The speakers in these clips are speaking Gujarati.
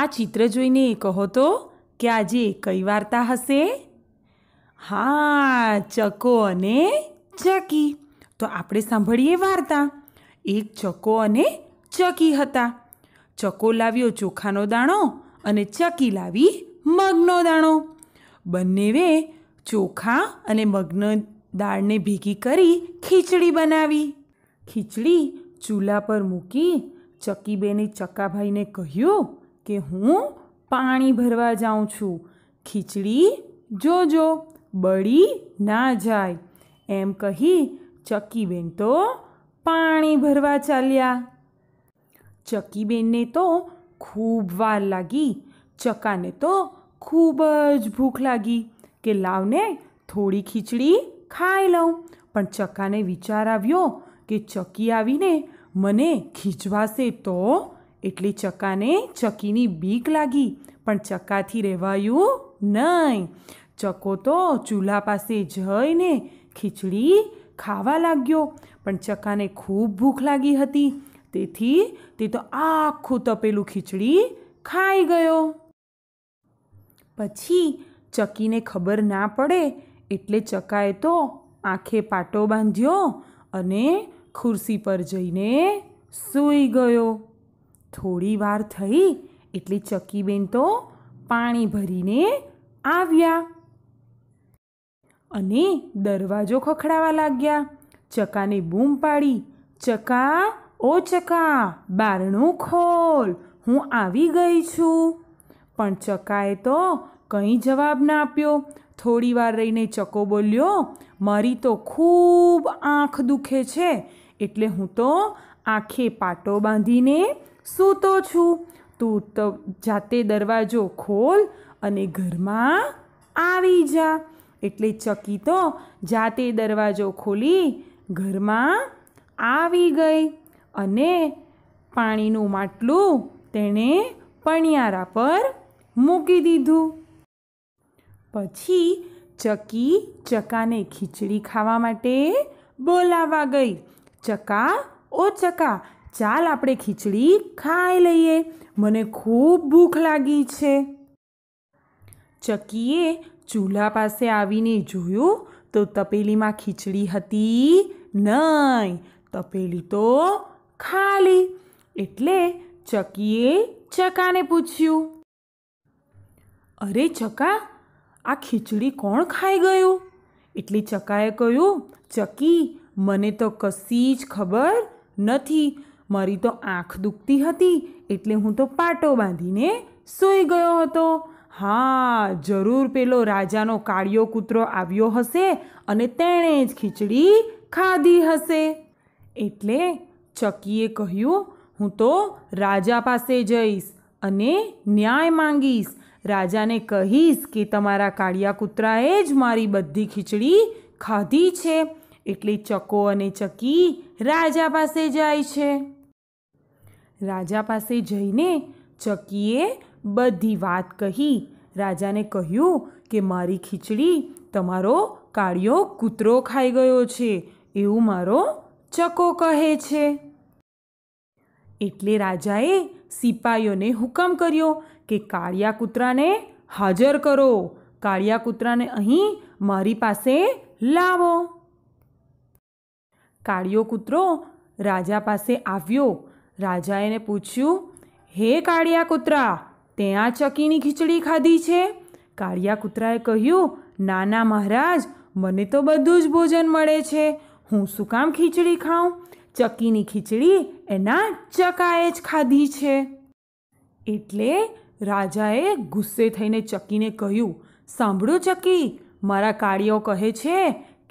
આ ચિત્ર જોઈને એ કહો તો કે આજે કઈ વાર્તા હશે હા ચકો અને ચકી તો આપણે સાંભળીએ વાર્તા એક ચકો અને ચકી હતા ચકો લાવ્યો ચોખાનો દાણો અને ચકી લાવી મગનો દાણો બંનેવે ચોખા અને મગન દાળને ભેગી કરી ખીચડી બનાવી ખીચડી ચૂલા પર મૂકી ચકીબેને ચકાભાઈને કહ્યું કે હું પાણી ભરવા જાઉં છું ખીચડી જોજો બળી ના જાય એમ કહી ચકીબેન તો પાણી ભરવા ચાલ્યા ચકીબેનને તો ખૂબ વાર લાગી ચકાને તો ખૂબ જ ભૂખ લાગી કે લાવને થોડી ખીચડી ખાઈ લઉં પણ ચકાને વિચાર આવ્યો કે ચકી આવીને મને ખીચવાશે તો એટલી ચકાને ચકીની બીક લાગી પણ ચકાથી રહેવાયું નહીં ચકો તો ચૂલા પાસે જઈને ખીચડી ખાવા લાગ્યો પણ ચકાને ખૂબ ભૂખ લાગી હતી તેથી તે તો આખું તપેલું ખીચડી ખાઈ ગયો પછી ચકીને ખબર ના પડે એટલે ચકાએ તો આંખે પાટો બાંધ્યો અને ખુરશી પર જઈને સૂઈ ગયો થોડી વાર થઈ એટલે ચકીબેન તો પાણી ભરીને આવ્યા અને દરવાજો ખખડાવા લાગ્યા ચકાને બૂમ પાડી ચકા ઓ ચકા બારણું ખોલ હું આવી ગઈ છું પણ ચકાએ તો કંઈ જવાબ ના આપ્યો થોડી વાર રહીને ચકો બોલ્યો મારી તો ખૂબ આંખ દુખે છે એટલે હું તો આંખે પાટો બાંધીને સૂતો છું તું તો જાતે દરવાજો ખોલ અને ઘરમાં આવી જા એટલે ચકી તો જાતે દરવાજો ખોલી ઘરમાં આવી ગઈ અને પાણીનું માટલું તેણે પણિયારા પર મૂકી દીધું પછી ચકી ચકાને ખીચડી ખાવા માટે બોલાવા ગઈ ચકા ઓ ચકા ચાલ આપણે ખીચડી ખાઈ લઈએ મને ખૂબ ભૂખ લાગી છે ચકીએ ચૂલા પાસે આવીને જોયું તો તપેલીમાં ખીચડી હતી નહીં તપેલી તો ખાલી એટલે ચકીએ ચકાને પૂછ્યું અરે ચકા આ ખીચડી કોણ ખાઈ ગયું એટલે ચકાએ કહ્યું ચકી મને તો કશી જ ખબર નથી મારી તો આંખ દુખતી હતી એટલે હું તો પાટો બાંધીને સૂઈ ગયો હતો હા જરૂર પેલો રાજાનો કાળિયો કૂતરો આવ્યો હશે અને તેણે જ ખીચડી ખાધી હશે એટલે ચકીએ કહ્યું હું તો રાજા પાસે જઈશ અને ન્યાય માંગીશ રાજાને કહીશ કે તમારા કાળિયા કૂતરાએ જ મારી બધી ખીચડી ખાધી છે એટલે ચકો અને ચકી રાજા પાસે જાય છે રાજા પાસે જઈને ચકીએ બધી વાત કહી રાજાને કહ્યું કે મારી ખીચડી તમારો કાળિયો કૂતરો ખાઈ ગયો છે એવું મારો ચકો કહે છે એટલે રાજાએ સિપાહીઓને હુકમ કર્યો કે કાળિયા કૂતરાને હાજર કરો કાળિયા કૂતરાને અહીં મારી પાસે લાવો કાળિયો કૂતરો રાજા પાસે આવ્યો રાજા એને પૂછ્યું હે કાળિયા કૂતરા તે આ ચકીની ખીચડી ખાધી છે કાળિયા કૂતરાએ કહ્યું નાના મહારાજ મને તો બધું જ ભોજન મળે છે હું શું કામ ખીચડી ખાઉં ચકીની ખીચડી એના ચકાએ જ ખાધી છે એટલે રાજાએ ગુસ્સે થઈને ચકીને કહ્યું સાંભળો ચકી મારા કાળીઓ કહે છે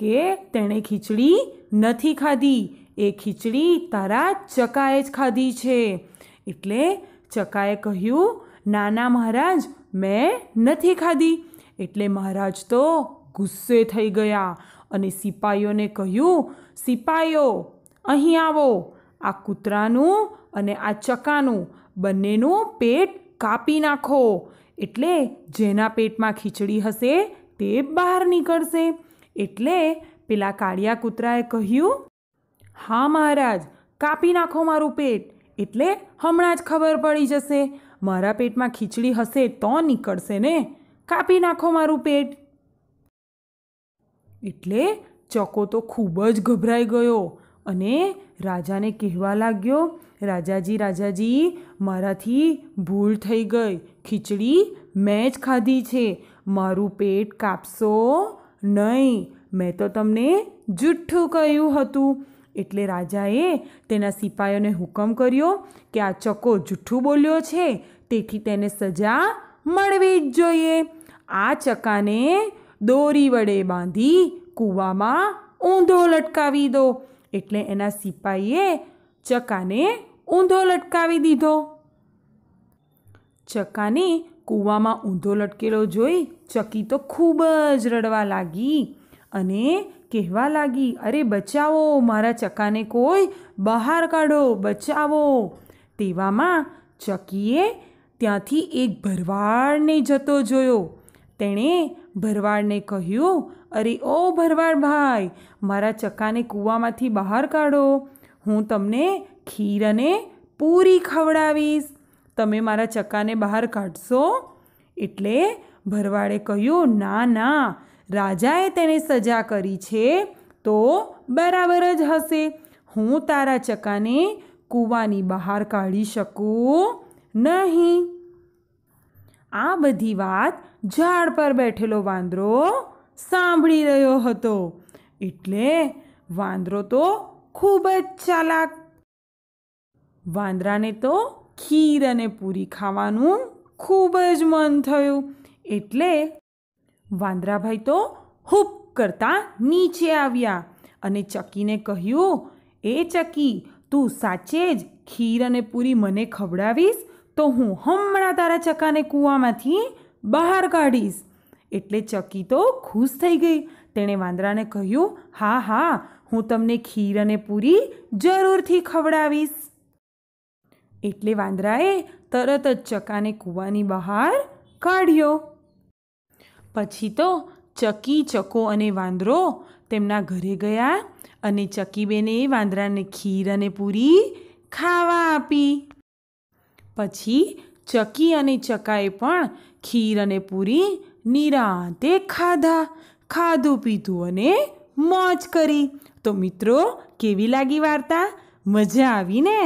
કે તેણે ખીચડી નથી ખાધી એ ખીચડી તારા ચકાએ જ ખાધી છે એટલે ચકાએ કહ્યું નાના મહારાજ મેં નથી ખાધી એટલે મહારાજ તો ગુસ્સે થઈ ગયા અને સિપાઈઓને કહ્યું સિપાઈઓ અહીં આવો આ કૂતરાનું અને આ ચકાનું બંનેનું પેટ કાપી નાખો એટલે જેના પેટમાં ખીચડી હશે તે બહાર નીકળશે એટલે પેલા કાળિયા કૂતરાએ કહ્યું હા મહારાજ કાપી નાખો મારું પેટ એટલે હમણાં જ ખબર પડી જશે મારા પેટમાં ખીચડી હશે તો નીકળશે ને કાપી નાખો મારું પેટ એટલે ચકો તો ખૂબ જ ગભરાઈ ગયો અને રાજાને કહેવા લાગ્યો રાજાજી રાજાજી મારાથી ભૂલ થઈ ગઈ ખીચડી મેં જ ખાધી છે મારું પેટ કાપશો નહીં મેં તો તમને જુઠ્ઠું કહ્યું હતું એટલે રાજાએ તેના સિપાયોને હુકમ કર્યો કે આ ચકો જુઠ્ઠું બોલ્યો છે તેથી તેને સજા મળવી જ જોઈએ આ ચકાને દોરી વડે બાંધી કૂવામાં ઊંધો લટકાવી દો એટલે એના સિપાઈએ ચકાને ઊંધો લટકાવી દીધો ચકાની કૂવામાં ઊંધો લટકેલો જોઈ ચકી તો ખૂબ જ રડવા લાગી અને કહેવા લાગી અરે બચાવો મારા ચકાને કોઈ બહાર કાઢો બચાવો તેવામાં ચકીએ ત્યાંથી એક ભરવાડને જતો જોયો તેણે ભરવાડને કહ્યું અરે ઓ ભરવાડ ભાઈ મારા ચકાને કૂવામાંથી બહાર કાઢો હું તમને ખીર અને પૂરી ખવડાવીશ તમે મારા ચકાને બહાર કાઢશો એટલે ભરવાડે કહ્યું ના ના રાજાએ તેને સજા કરી છે તો બરાબર જ હશે હું તારા ચકાને કૂવાની બહાર કાઢી શકું નહીં આ બધી વાત ઝાડ પર બેઠેલો વાંદરો સાંભળી રહ્યો હતો એટલે વાંદરો તો ખૂબ જ ચાલાક વાંદરાને તો ખીર અને પૂરી ખાવાનું ખૂબ જ મન થયું એટલે વાંદરાભાઈ તો હૂપ કરતા નીચે આવ્યા અને ચકીને કહ્યું એ ચકી તું સાચે જ ખીર અને પૂરી મને ખવડાવીશ તો હું હમણાં તારા ચકાને કૂવામાંથી બહાર કાઢીશ એટલે ચકી તો ખુશ થઈ ગઈ તેણે વાંદરાને કહ્યું હા હા હું તમને ખીર અને પૂરી જરૂરથી ખવડાવીશ એટલે વાંદરાએ તરત જ ચકાને કૂવાની બહાર કાઢ્યો પછી તો ચકી ચકો અને વાંદરો તેમના ઘરે ગયા અને ચકીબેને વાંદરાને ખીર અને પૂરી ખાવા આપી પછી ચકી અને ચકાએ પણ ખીર અને પૂરી નિરાંતે ખાધા ખાધું પીધું અને મોજ કરી તો મિત્રો કેવી લાગી વાર્તા મજા આવી ને